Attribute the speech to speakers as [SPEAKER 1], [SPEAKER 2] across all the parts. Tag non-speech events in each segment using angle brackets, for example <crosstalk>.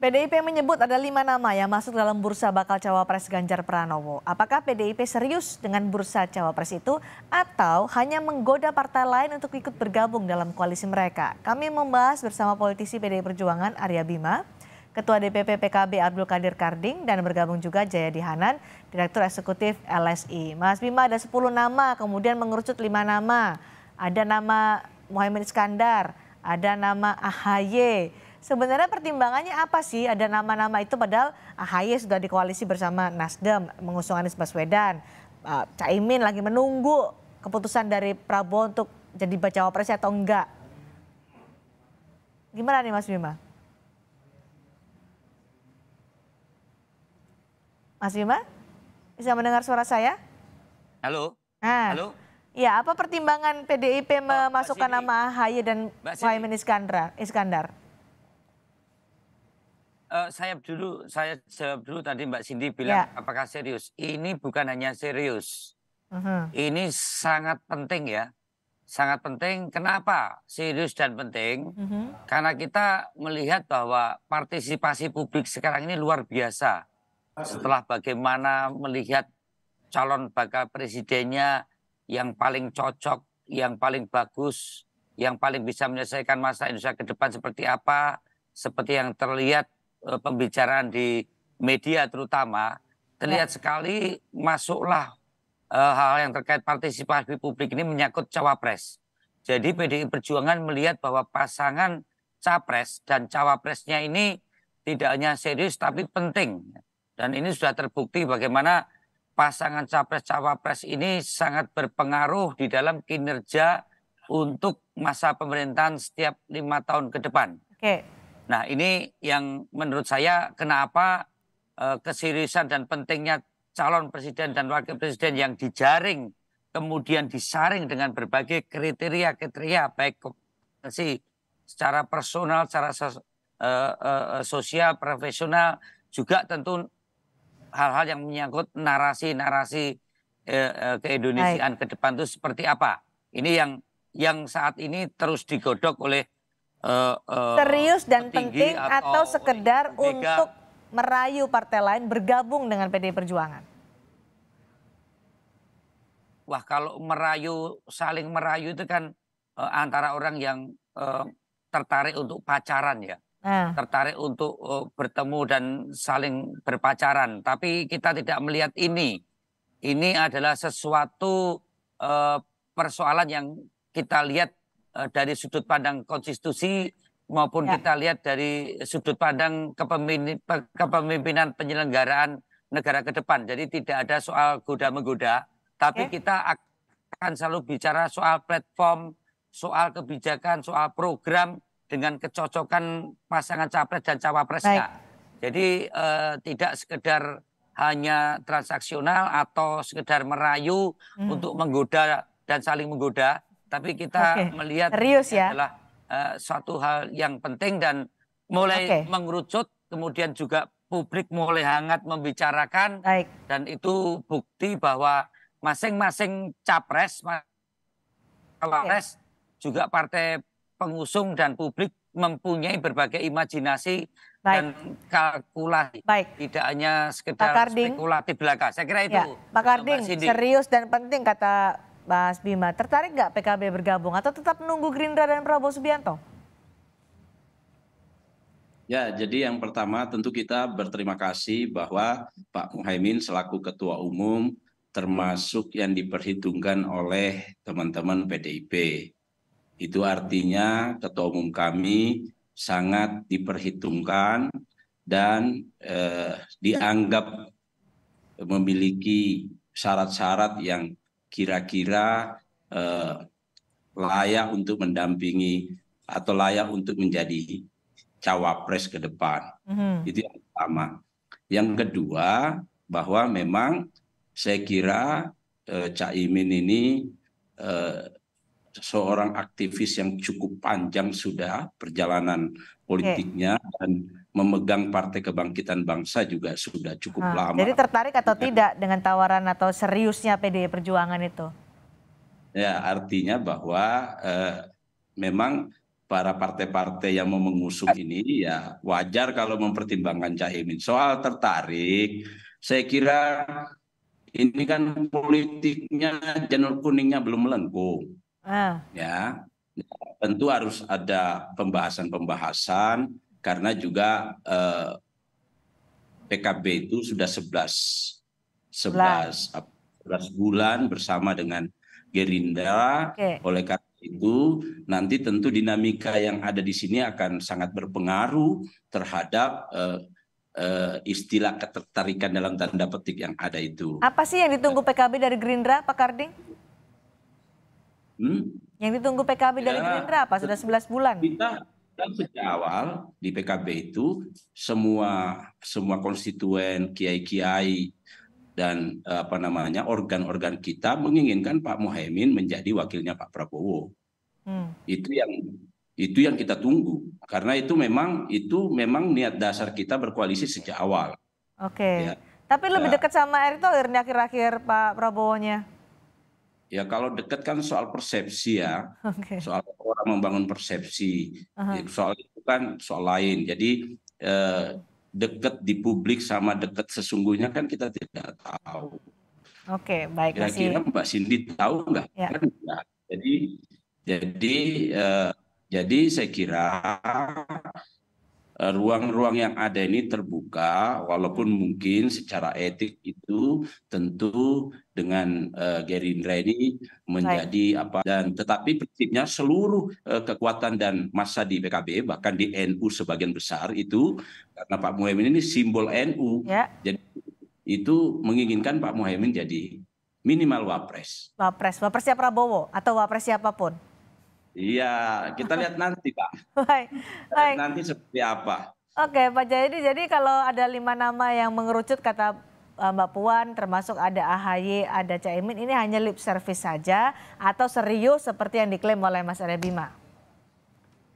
[SPEAKER 1] PDIP menyebut ada lima nama yang masuk dalam bursa bakal cawapres Ganjar Pranowo. Apakah PDIP serius dengan bursa cawapres itu atau hanya menggoda partai lain untuk ikut bergabung dalam koalisi mereka? Kami membahas bersama politisi PDI Perjuangan Arya Bima, Ketua DPP PKB Abdul Kadir Karding dan bergabung juga Jaya Dihanan, Direktur Eksekutif LSI. Mas Bima ada sepuluh nama, kemudian mengerucut lima nama. Ada nama Muhammad Iskandar, ada nama Ahaye. Sebenarnya pertimbangannya apa sih ada nama-nama itu padahal AHY sudah di koalisi bersama Nasdem mengusung Anies Baswedan. Uh, eh, Caimin lagi menunggu keputusan dari Prabowo untuk jadi bacawa pres atau enggak. Gimana nih Mas Bima? Mas Bima, bisa mendengar suara saya?
[SPEAKER 2] Halo. Nah, Halo.
[SPEAKER 1] Ya, apa pertimbangan PDIP oh, memasukkan oh, nama AHY dan Mohaimin Iskandar?
[SPEAKER 2] Uh, saya dulu saya jawab dulu tadi Mbak Cindy bilang ya. apakah serius? Ini bukan hanya serius. uh Ini sangat penting ya. Sangat penting. Kenapa serius dan penting? uh Karena kita melihat bahwa partisipasi publik sekarang ini luar biasa. Setelah bagaimana melihat calon bakal presidennya yang paling cocok, yang paling bagus, yang paling bisa menyelesaikan masa Indonesia ke depan seperti apa, seperti yang terlihat Eh, pembicaraan di media terutama terlihat ya. sekali masuklah eh, hal hal yang terkait partisipasi publik ini menyangkut cawapres. Jadi PDI Perjuangan melihat bahwa pasangan capres dan cawapresnya ini tidak hanya serius tapi penting. Dan ini sudah terbukti bagaimana pasangan capres-cawapres ini sangat berpengaruh di dalam kinerja untuk masa pemerintahan setiap lima tahun ke depan. Oke. Nah ini yang menurut saya kenapa eh, keseriusan dan pentingnya calon presiden dan wakil presiden yang dijaring kemudian disaring dengan berbagai kriteria-kriteria baik kompetensi secara personal, secara sos, uh, uh, sosial, profesional juga tentu hal-hal yang menyangkut narasi-narasi uh, keindonesiaan ke depan itu seperti apa. Ini yang yang saat ini terus digodok oleh uh, serius dan penting atau, atau
[SPEAKER 1] sekedar mega. untuk merayu partai lain bergabung dengan PD Perjuangan?
[SPEAKER 2] Wah, kalau merayu saling merayu itu kan uh, antara orang yang uh, tertarik untuk pacaran ya. Uh. Tertarik untuk uh, bertemu dan saling berpacaran, tapi kita tidak melihat ini. Ini adalah sesuatu uh, persoalan yang kita lihat Eh, dari sudut pandang konstitusi maupun ya. kita lihat dari sudut pandang kepemimpinan penyelenggaraan negara ke depan. Jadi tidak ada soal goda menggoda, tapi ya. kita akan selalu bicara soal platform, soal kebijakan, soal program dengan kecocokan pasangan capres dan cawapresnya. Baik. Jadi eh, tidak sekedar hanya transaksional atau sekedar merayu hmm. untuk menggoda dan saling menggoda, tapi kita okay. melihat Rius, ya? adalah uh, suatu hal yang penting dan mulai okay. mengerucut kemudian juga publik mulai hangat membicarakan Baik. dan itu bukti bahwa masing-masing capres cawapres okay. juga partai pengusung dan publik mempunyai berbagai imajinasi Baik. dan kalkulasi. Baik. Tidak hanya sekedar spekulatif belaka. Saya kira ya, itu. Ya. Pak Karding,
[SPEAKER 1] serius dan penting kata Mas Bima, tertarik nggak PKB bergabung atau tetap menunggu Gerindra dan Prabowo Subianto?
[SPEAKER 3] Ya, jadi yang pertama tentu kita berterima kasih bahwa Pak Muhaymin selaku Ketua Umum termasuk yang diperhitungkan oleh teman-teman PDIP. Itu artinya Ketua Umum kami sangat diperhitungkan dan eh, dianggap memiliki syarat-syarat yang kira-kira eh, layak untuk mendampingi atau layak untuk menjadi cawapres ke depan. Mm-hmm. Itu yang pertama. Yang kedua bahwa memang saya kira eh, Caimin ini eh, seorang aktivis yang cukup panjang sudah perjalanan politiknya okay. dan memegang Partai Kebangkitan Bangsa juga sudah cukup nah, lama. Jadi
[SPEAKER 1] tertarik atau tidak dengan tawaran atau seriusnya PDI Perjuangan itu?
[SPEAKER 3] Ya, artinya bahwa eh, memang para partai-partai yang mau mengusung ini ya wajar kalau mempertimbangkan Cahimin Soal tertarik, saya kira ini kan politiknya jenur kuningnya belum melengkung Ah. Ya, tentu harus ada pembahasan-pembahasan karena juga eh, PKB itu sudah 11 11 11 bulan bersama dengan Gerindra. Okay. Oleh karena itu nanti tentu dinamika yang ada di sini akan sangat berpengaruh terhadap eh, uh, istilah ketertarikan dalam tanda petik yang ada itu.
[SPEAKER 1] Apa sih yang ditunggu PKB dari Gerindra, Pak Karding? Hmm? Yang ditunggu PKB dari ya. Gerindra apa? Sudah 11 bulan. Kita
[SPEAKER 3] kan sejak awal di PKB itu semua semua konstituen kiai-kiai dan eh, apa namanya organ-organ kita menginginkan Pak Mohaimin menjadi wakilnya Pak Prabowo. Hmm. Itu yang itu yang kita tunggu karena itu memang itu memang niat dasar kita berkoalisi sejak awal.
[SPEAKER 1] Oke. Okay. Ya. Tapi lebih ya. dekat sama Erick Thohir akhir-akhir Pak Prabowo-nya.
[SPEAKER 3] Ya kalau dekat kan soal persepsi ya, okay. soal orang membangun persepsi, uh -huh. soal itu kan soal lain. Jadi eh, dekat di publik sama dekat sesungguhnya kan kita tidak tahu.
[SPEAKER 1] Oke, okay, baik. Kira-kira masih...
[SPEAKER 3] Mbak Cindy tahu nggak? Ya. Kan enggak. Jadi jadi eh, jadi saya kira Eh, ruang-ruang yang ada ini terbuka walaupun mungkin secara etik itu tentu dengan uh, Gerindra ini menjadi Hai. apa dan tetapi prinsipnya seluruh uh, kekuatan dan masa di PKB bahkan di NU sebagian besar itu karena Pak Muhaimin ini simbol NU ya. jadi itu menginginkan Pak Muhaimin jadi minimal wapres.
[SPEAKER 1] Wapres, wapresnya Prabowo atau wapres siapapun.
[SPEAKER 3] Iya, kita lihat nanti Pak.
[SPEAKER 1] Baik. Baik. Nanti
[SPEAKER 3] seperti apa.
[SPEAKER 1] Oke Pak Jayadi, jadi kalau ada lima nama yang mengerucut kata eh, Mbak Puan termasuk ada AHY, ada Caimin ini hanya lip service saja atau serius seperti yang diklaim oleh Mas Arya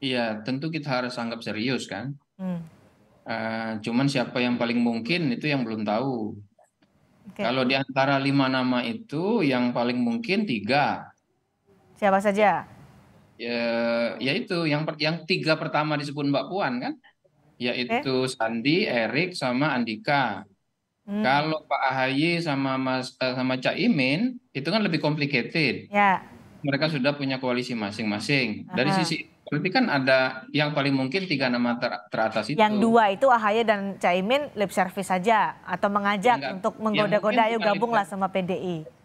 [SPEAKER 4] Iya, tentu kita harus anggap serius kan. Hmm. Uh, cuman siapa yang paling mungkin itu yang belum tahu. Okay. Kalau di antara lima nama itu yang paling mungkin tiga.
[SPEAKER 1] Siapa saja?
[SPEAKER 4] ya, ya itu yang yang tiga pertama disebut Mbak Puan kan, yaitu itu eh? Sandi, Erik, sama Andika. Hmm. Kalau Pak Ahy sama Mas eh, sama Cak Imin itu kan lebih complicated. Ya. Mereka sudah punya koalisi masing-masing. Dari sisi politik kan ada yang paling mungkin tiga nama ter teratas itu. Yang dua
[SPEAKER 1] itu Ahy dan Cak Imin lip service saja atau mengajak Enggak. untuk menggoda-goda ayo gabunglah sama PDI.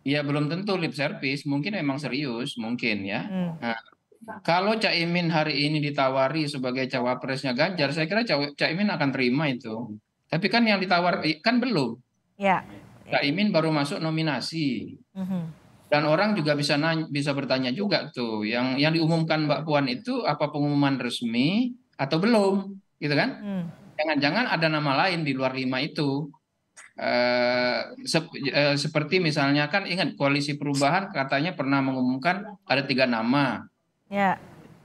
[SPEAKER 4] Ya belum tentu lip service, mungkin memang serius, mungkin ya. Hmm. Nah, kalau Caimin hari ini ditawari sebagai cawapresnya Ganjar, saya kira Cak Imin akan terima itu. Tapi kan yang ditawar kan belum. Ya. Imin baru masuk nominasi. Hmm. Dan orang juga bisa nanya, bisa bertanya juga tuh, yang yang diumumkan Mbak Puan itu apa pengumuman resmi atau belum, gitu kan? Hmm. Jangan-jangan hmm. ada nama lain di luar lima itu. Eh, eh, seperti misalnya kan ingat koalisi perubahan katanya pernah mengumumkan ada tiga nama, ya,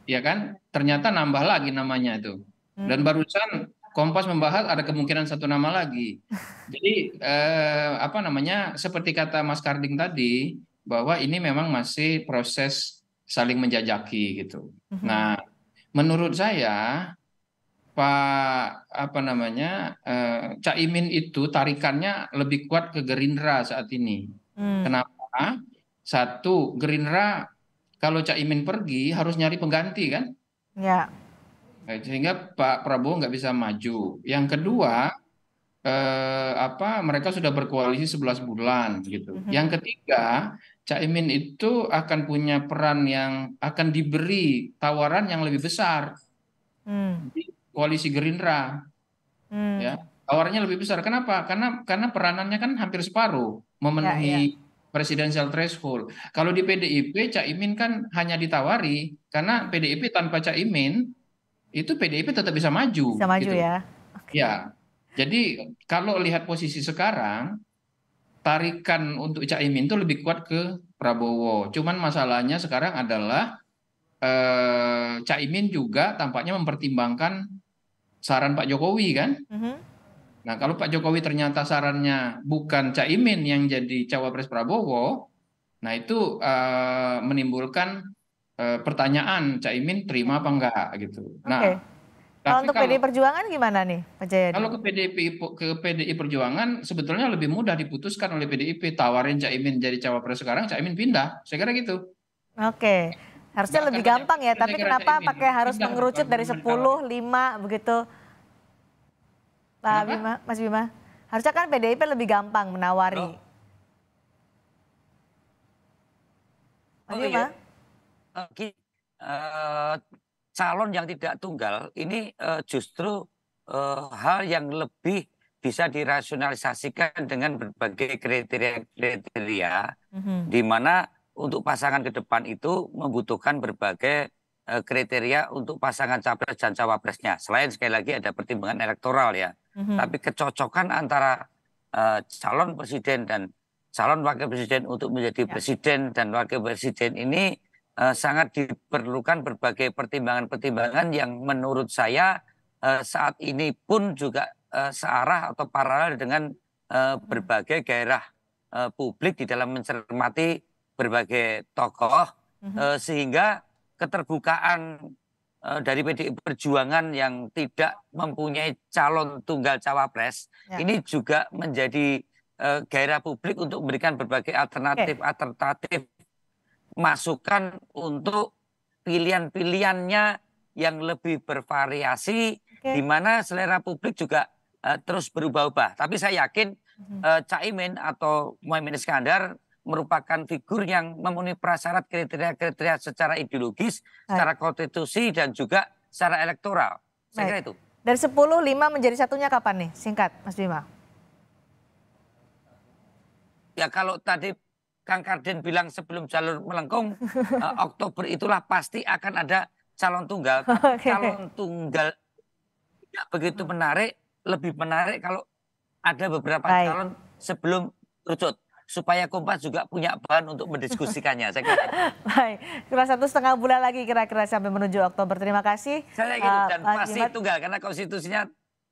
[SPEAKER 4] ya kan? Ternyata nambah lagi namanya itu. Hmm. Dan barusan Kompas membahas ada kemungkinan satu nama lagi. <laughs> Jadi eh, apa namanya? Seperti kata Mas Karding tadi bahwa ini memang masih proses saling menjajaki gitu. Hmm. Nah, menurut saya Pak apa namanya eh, Caimin itu tarikannya lebih kuat ke Gerindra saat ini. Hmm. Kenapa? Satu Gerindra kalau Caimin pergi harus nyari pengganti kan? Ya. Eh, sehingga Pak Prabowo nggak bisa maju. Yang kedua eh, apa mereka sudah berkoalisi 11 bulan gitu. Hmm. Yang ketiga Caimin itu akan punya peran yang akan diberi tawaran yang lebih besar. Hmm koalisi Gerindra. Hmm. Ya, tawarnya lebih besar. Kenapa? Karena karena peranannya kan hampir separuh memenuhi ya, ya. presidential threshold. Kalau di PDIP Cak Imin kan hanya ditawari karena PDIP tanpa Cak Imin itu PDIP tetap bisa maju. Bisa maju gitu. ya. Okay. Ya. Jadi kalau lihat posisi sekarang tarikan untuk Cak Imin itu lebih kuat ke Prabowo. Cuman masalahnya sekarang adalah eh, Cak Imin juga tampaknya mempertimbangkan saran Pak Jokowi kan. Uh-huh. Nah kalau Pak Jokowi ternyata sarannya bukan Caimin yang jadi cawapres Prabowo, nah itu uh, menimbulkan uh, pertanyaan Caimin terima apa enggak gitu. Okay. Nah
[SPEAKER 1] kalau untuk PDI Perjuangan gimana nih Pak Jayadi? Kalau ke
[SPEAKER 4] PDI ke PDI Perjuangan sebetulnya lebih mudah diputuskan oleh PDIP tawarin Caimin jadi cawapres sekarang Caimin pindah, saya kira gitu.
[SPEAKER 1] Oke. Okay. Harusnya lebih gampang ya, tapi kenapa pakai harus mengerucut dari 10, 5 begitu? Pak Bima, Mas Bima, harusnya kan PDIP lebih gampang menawari.
[SPEAKER 2] Mas oh, Bima? Iya. Eh, eh, calon yang tidak tunggal ini uh, justru uh, hal yang lebih bisa dirasionalisasikan dengan berbagai kriteria-kriteria mm -hmm. di mana untuk pasangan ke depan itu membutuhkan berbagai eh, kriteria untuk pasangan capres dan cawapresnya. Selain sekali lagi ada pertimbangan elektoral ya, mm-hmm. tapi kecocokan antara uh, calon presiden dan calon wakil presiden untuk menjadi ya. presiden dan wakil presiden ini uh, sangat diperlukan berbagai pertimbangan-pertimbangan yang menurut saya uh, saat ini pun juga uh, searah atau paralel dengan uh, berbagai gairah uh, publik di dalam mencermati berbagai tokoh mm-hmm. sehingga keterbukaan eh, dari PDI Perjuangan yang tidak mempunyai calon tunggal cawapres ya. ini juga menjadi eh, gairah publik untuk memberikan berbagai alternatif okay. alternatif masukan untuk pilihan-pilihannya yang lebih bervariasi okay. di mana selera publik juga uh, terus berubah-ubah tapi saya yakin uh, mhm. Caimin atau Muhammad Iskandar merupakan figur yang memenuhi prasyarat kriteria-kriteria secara ideologis, Baik. secara konstitusi dan juga secara elektoral. Baik. kira itu.
[SPEAKER 1] Dari 10, 5 menjadi satunya kapan nih? Singkat, Mas Bima.
[SPEAKER 2] Ya kalau tadi Kang Kardin bilang sebelum jalur melengkung, uh, <laughs> Oktober itulah pasti akan ada calon tunggal. <laughs> okay. Calon tunggal tidak begitu menarik, lebih menarik kalau ada beberapa Baik. calon sebelum kerucut supaya Kompas juga punya bahan untuk mendiskusikannya. Saya kira. Gitu.
[SPEAKER 1] <laughs> Baik, kira satu setengah bulan lagi kira-kira sampai menuju Oktober. Terima kasih. Saya gitu dan uh, pasti Jumat.
[SPEAKER 2] tunggal karena konstitusinya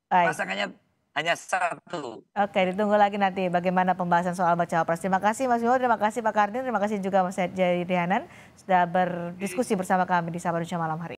[SPEAKER 2] Baik. pasangannya hanya satu.
[SPEAKER 1] Oke, ditunggu lagi nanti bagaimana pembahasan soal baca pres. Terima kasih Mas Bimo, terima kasih Pak Kardin, terima kasih juga Mas Jari Rihanan sudah berdiskusi bersama kami di Sabar Nusa malam hari.